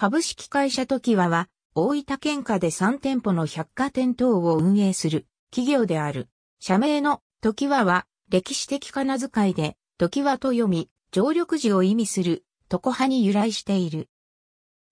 株式会社時ワは、大分県下で3店舗の百貨店等を運営する企業である。社名の時ワは、歴史的仮名遣いで、時ワと読み、常緑寺を意味する、床派に由来している。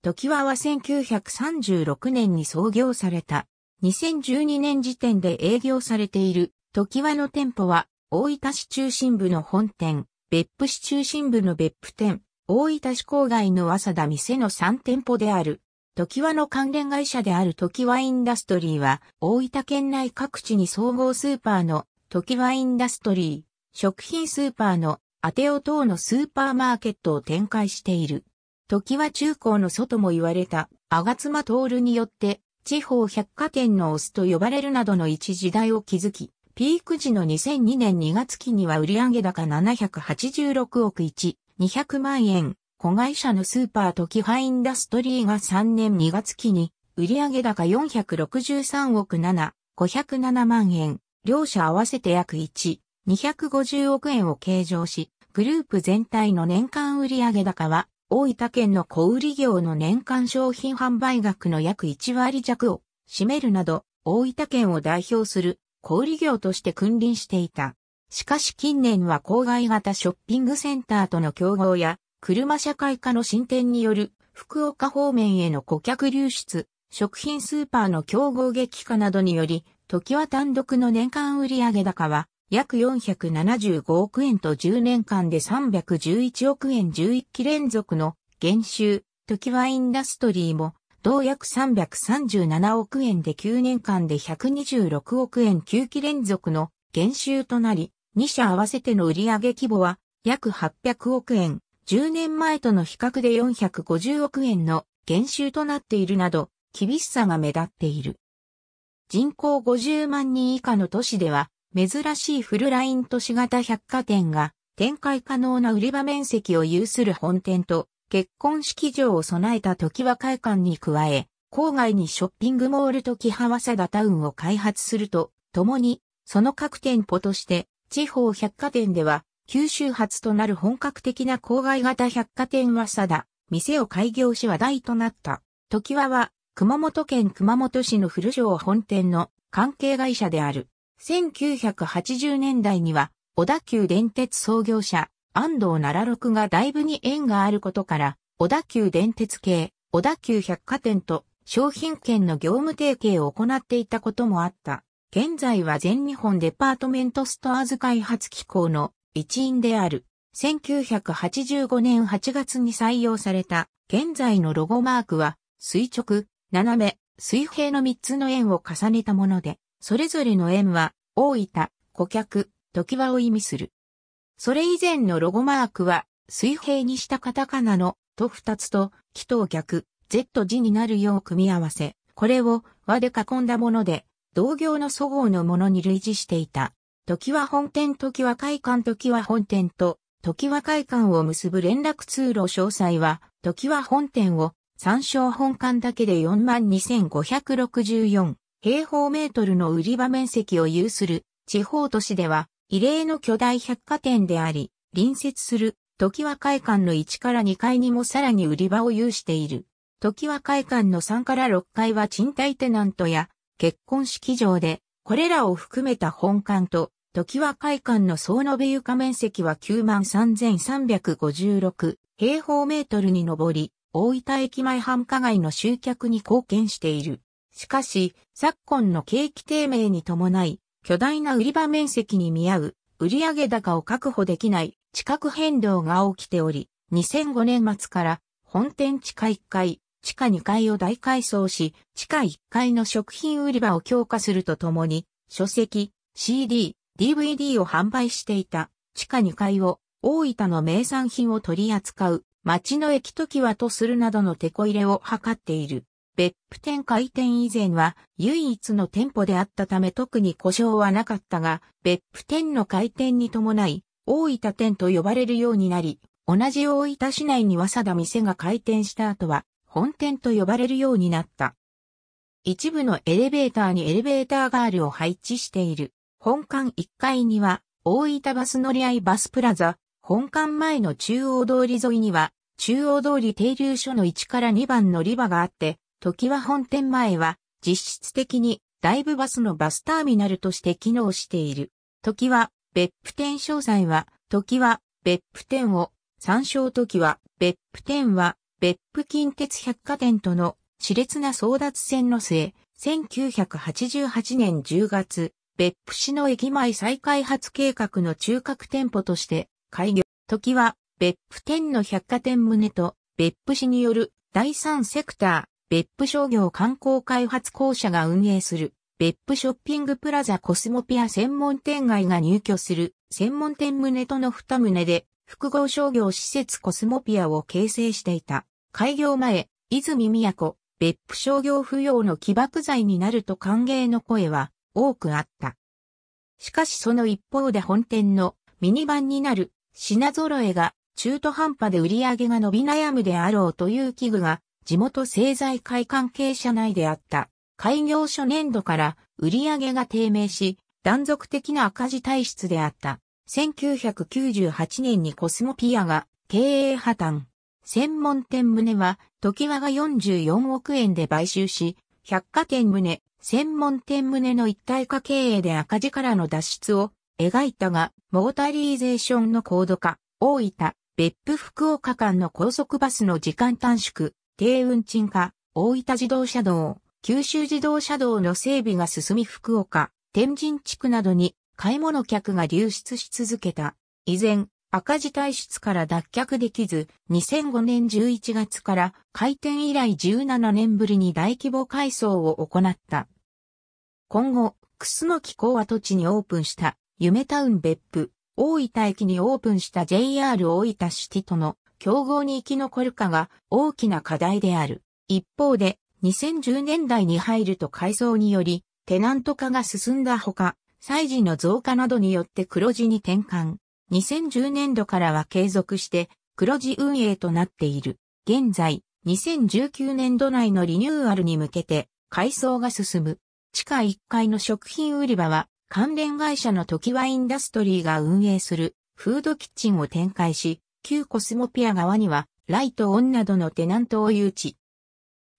時はは1936年に創業された。2012年時点で営業されている、時ワの店舗は、大分市中心部の本店、別府市中心部の別府店、大分市郊外の早田店の3店舗である。時和の関連会社である時和インダストリーは、大分県内各地に総合スーパーの時和インダストリー、食品スーパーのアテオ等のスーパーマーケットを展開している。時和中高の外も言われた、あがつまルによって、地方百貨店のオスと呼ばれるなどの一時代を築き、ピーク時の2002年2月期には売上高786億1 200万円、子会社のスーパートキハインダストリーが3年2月期に、売上高463億7、507万円、両社合わせて約1、250億円を計上し、グループ全体の年間売上高は、大分県の小売業の年間商品販売額の約1割弱を占めるなど、大分県を代表する小売業として君臨していた。しかし近年は郊外型ショッピングセンターとの競合や、車社会化の進展による福岡方面への顧客流出、食品スーパーの競合激化などにより、時は単独の年間売上高は約475億円と10年間で311億円11期連続の減収、時はインダストリーも同約337億円で9年間で126億円9期連続の減収となり、2社合わせての売上規模は約800億円、10年前との比較で450億円の減収となっているなど、厳しさが目立っている。人口50万人以下の都市では、珍しいフルライン都市型百貨店が展開可能な売り場面積を有する本店と結婚式場を備えた時は会館に加え、郊外にショッピングモールと木ハワサダタウンを開発すると、ともに、その各店舗として地方百貨店では、九州初となる本格的な郊外型百貨店はさだ、店を開業し話題となった。時はは、熊本県熊本市の古城本店の関係会社である。1980年代には、小田急電鉄創業者、安藤奈良六がだいぶに縁があることから、小田急電鉄系、小田急百貨店と商品券の業務提携を行っていたこともあった。現在は全日本デパートメントストアーズ開発機構の一員である。1985年8月に採用された現在のロゴマークは垂直、斜め、水平の3つの円を重ねたもので、それぞれの円は大分、顧客、時和を意味する。それ以前のロゴマークは水平にしたカタカナのと2つと、木と逆、Z 字になるよう組み合わせ、これを和で囲んだもので、同業の祖号のものに類似していた。時は本店時は会館時は本店と、時は会館を結ぶ連絡通路詳細は、時は本店を参照本館だけで42,564平方メートルの売り場面積を有する地方都市では異例の巨大百貨店であり、隣接する時は会館の1から2階にもさらに売り場を有している。時は会館の3から6階は賃貸テナントや結婚式場で、これらを含めた本館と、時は会館の総延べ床面積は93,356平方メートルに上り、大分駅前繁華街の集客に貢献している。しかし、昨今の景気低迷に伴い、巨大な売り場面積に見合う、売上高を確保できない、地殻変動が起きており、2005年末から、本店地下1階、地下2階を大改装し、地下1階の食品売り場を強化するとともに、書籍、CD、DVD を販売していた地下2階を大分の名産品を取り扱う町の駅時はとするなどの手こ入れを図っている。別府店開店以前は唯一の店舗であったため特に故障はなかったが、別府店の開店に伴い、大分店と呼ばれるようになり、同じ大分市内に早稲店が開店した後は、本店と呼ばれるようになった。一部のエレベーターにエレベーターガールを配置している。本館1階には、大分バス乗り合いバスプラザ、本館前の中央通り沿いには、中央通り停留所の1から2番乗り場があって、時は本店前は、実質的に、ライブバスのバスターミナルとして機能している。時は、別府店詳細は、時は、別府店を、参照時は、別府店は、別府近鉄百貨店との熾烈な争奪戦の末、1988年10月、別府市の駅前再開発計画の中核店舗として開業。時は別府店の百貨店棟と別府市による第三セクター、別府商業観光開発公社が運営する別府ショッピングプラザコスモピア専門店街が入居する専門店棟との二棟で複合商業施設コスモピアを形成していた。開業前、泉都、別府商業不要の起爆剤になると歓迎の声は多くあった。しかしその一方で本店のミニ版になる品揃えが中途半端で売り上げが伸び悩むであろうという危惧が地元製材会関係者内であった。開業初年度から売り上げが低迷し、断続的な赤字体質であった。1998年にコスモピアが経営破綻。専門店棟は、時和が44億円で買収し、百貨店棟、専門店棟の一体化経営で赤字からの脱出を描いたが、モータリーゼーションの高度化、大分、別府福岡間の高速バスの時間短縮、低運賃化、大分自動車道、九州自動車道の整備が進み福岡、天神地区などに買い物客が流出し続けた。以前、赤字体質から脱却できず、2005年11月から開店以来17年ぶりに大規模改装を行った。今後、楠木港跡地にオープンした、夢タウン別府、大分駅にオープンした JR 大分シティとの競合に生き残るかが大きな課題である。一方で、2010年代に入ると改装により、テナント化が進んだほか、歳児の増加などによって黒字に転換。2010年度からは継続して黒字運営となっている。現在、2019年度内のリニューアルに向けて改装が進む。地下1階の食品売り場は関連会社の時はワインダストリーが運営するフードキッチンを展開し、旧コスモピア側にはライトオンなどのテナントを誘致。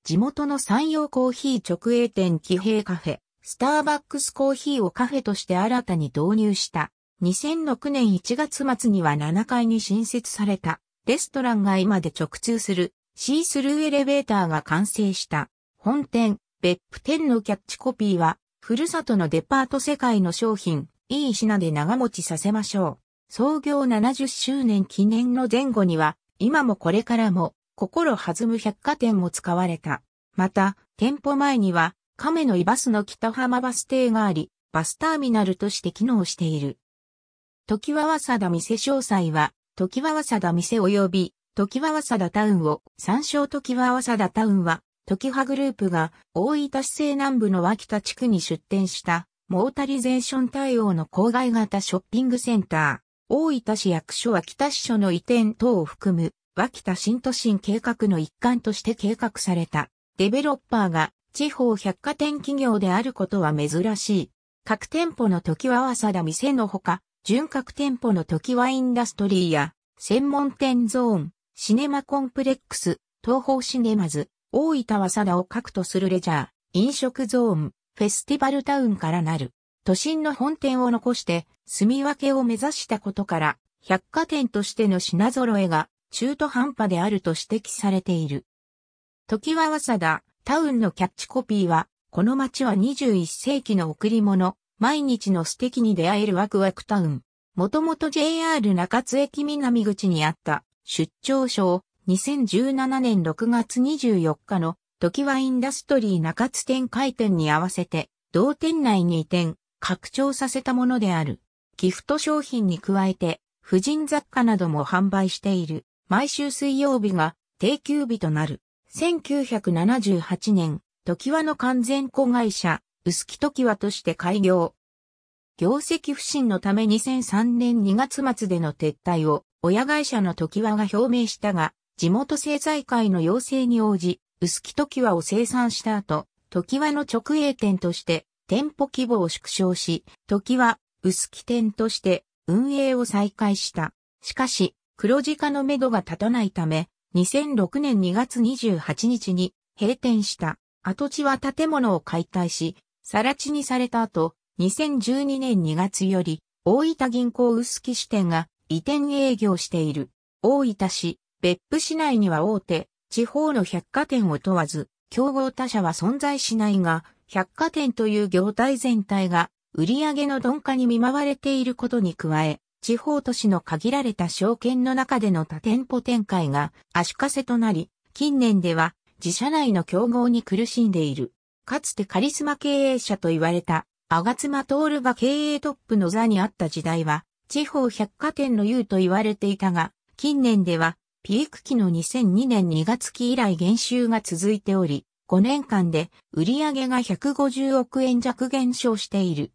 地元の山陽コーヒー直営店騎兵カフェ、スターバックスコーヒーをカフェとして新たに導入した。2006年1月末には7階に新設されたレストランが今で直通するシースルーエレベーターが完成した。本店、別府店のキャッチコピーは、ふるさとのデパート世界の商品、いい品で長持ちさせましょう。創業70周年記念の前後には、今もこれからも、心弾む百貨店も使われた。また、店舗前には、亀の井バスの北浜バス停があり、バスターミナルとして機能している。時はわさだ店詳細は、時はわさだ店及び、時はわさだタウンを、参照時はわさだタウンは、時はグループが大分市西南部の脇田地区に出店したモータリゼーション対応の郊外型ショッピングセンター、大分市役所脇田支所の移転等を含む脇田新都心計画の一環として計画されたデベロッパーが地方百貨店企業であることは珍しい。各店舗の時はさだ店のほか、準各店舗の時はインダストリーや、専門店ゾーン、シネマコンプレックス、東方シネマズ、大分はさだを核とするレジャー、飲食ゾーン、フェスティバルタウンからなる。都心の本店を残して、住み分けを目指したことから、百貨店としての品揃えが中途半端であると指摘されている。時はさだ。タウンのキャッチコピーは、この街は21世紀の贈り物、毎日の素敵に出会えるワクワクタウン。もともと JR 中津駅南口にあった出張所2017年6月24日の時はインダストリー中津店開店に合わせて同店内に移転、拡張させたものである。ギフト商品に加えて、婦人雑貨なども販売している。毎週水曜日が定休日となる。1978年、時和の完全子会社、薄木時和として開業。業績不振のため2003年2月末での撤退を親会社の時和が表明したが、地元政財界の要請に応じ、薄木時和を生産した後、時和の直営店として店舗規模を縮小し、時和、薄木店として運営を再開した。しかし、黒字化の目処が立たないため、2006年2月28日に閉店した跡地は建物を解体し、更地にされた後、2012年2月より大分銀行薄木支店が移転営業している。大分市、別府市内には大手、地方の百貨店を問わず、競合他社は存在しないが、百貨店という業態全体が売上の鈍化に見舞われていることに加え、地方都市の限られた証券の中での多店舗展開が足かせとなり、近年では自社内の競合に苦しんでいる。かつてカリスマ経営者と言われた、アガツマトールが経営トップの座にあった時代は、地方百貨店の優と言われていたが、近年では、ピーク期の2002年2月期以来減収が続いており、5年間で売上が150億円弱減少している。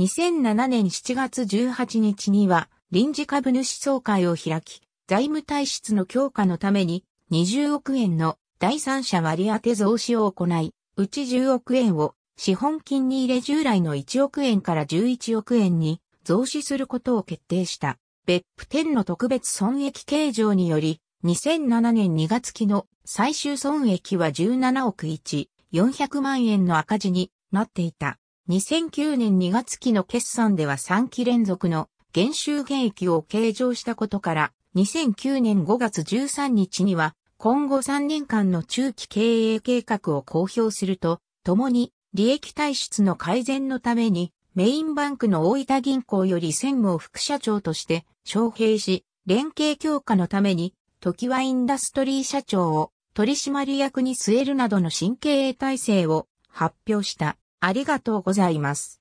2007年7月18日には臨時株主総会を開き、財務体質の強化のために20億円の第三者割当増資を行い、うち10億円を資本金に入れ従来の1億円から11億円に増資することを決定した。別府店の特別損益計上により、2007年2月期の最終損益は17億1、400万円の赤字になっていた。2009年2月期の決算では3期連続の減収減益を計上したことから、2009年5月13日には、今後3年間の中期経営計画を公表すると、共に利益体質の改善のために、メインバンクの大分銀行より専務を副社長として招聘し、連携強化のために、時はインダストリー社長を取締役に据えるなどの新経営体制を発表した。ありがとうございます。